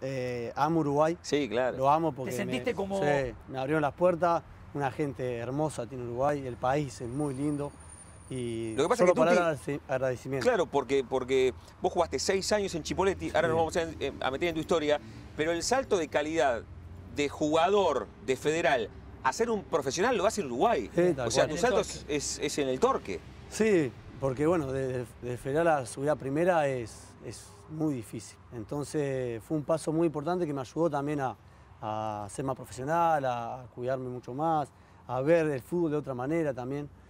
Eh, amo Uruguay. Sí, claro. Lo amo porque. ¿Te sentiste me, como.? me abrieron las puertas. Una gente hermosa tiene Uruguay. El país es muy lindo. Y lo que pasa es que para agradecimiento. Claro, porque, porque vos jugaste seis años en Chipoletti, ahora nos vamos eh, a, meter en tu historia, pero el salto de calidad de jugador de federal a ser un profesional lo hace en Uruguay. o sea, tu salto es, es, en el torque. Sí, porque bueno, de, federal a subida primera es, muy difícil. Entonces fue un paso muy importante que me ayudó también a ser más profesional, a cuidarme mucho más, a ver el fútbol de otra manera también.